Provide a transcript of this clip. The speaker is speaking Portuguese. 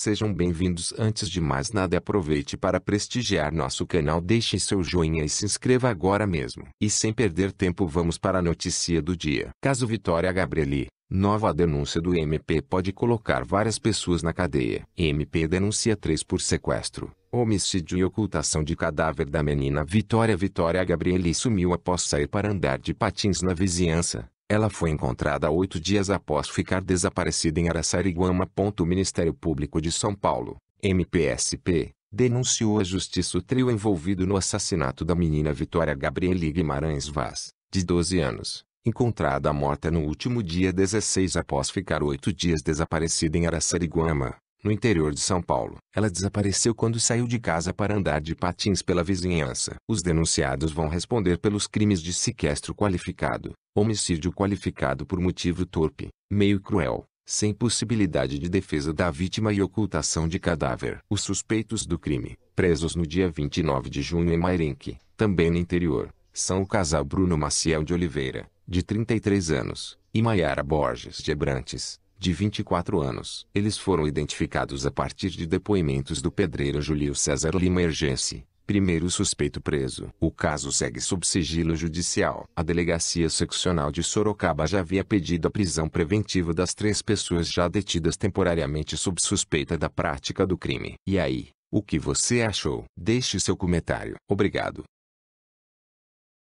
Sejam bem-vindos. Antes de mais nada, aproveite para prestigiar nosso canal, deixe seu joinha e se inscreva agora mesmo. E sem perder tempo, vamos para a notícia do dia. Caso Vitória Gabrieli, nova denúncia do MP pode colocar várias pessoas na cadeia. MP denuncia três por sequestro homicídio e ocultação de cadáver da menina Vitória Vitória Gabrieli sumiu após sair para andar de patins na vizinhança. Ela foi encontrada oito dias após ficar desaparecida em Araçariguama. O Ministério Público de São Paulo, MPSP, denunciou à justiça o trio envolvido no assassinato da menina Vitória Gabriele Guimarães Vaz, de 12 anos, encontrada morta no último dia 16 após ficar oito dias desaparecida em Araçariguama no interior de São Paulo. Ela desapareceu quando saiu de casa para andar de patins pela vizinhança. Os denunciados vão responder pelos crimes de sequestro qualificado, homicídio qualificado por motivo torpe, meio cruel, sem possibilidade de defesa da vítima e ocultação de cadáver. Os suspeitos do crime, presos no dia 29 de junho em Mairenque, também no interior, são o casal Bruno Maciel de Oliveira, de 33 anos, e Maiara Borges de Ebrantes, de 24 anos. Eles foram identificados a partir de depoimentos do pedreiro Julio César Lima Ergense, primeiro suspeito preso. O caso segue sob sigilo judicial. A delegacia seccional de Sorocaba já havia pedido a prisão preventiva das três pessoas já detidas temporariamente sob suspeita da prática do crime. E aí, o que você achou? Deixe seu comentário. Obrigado.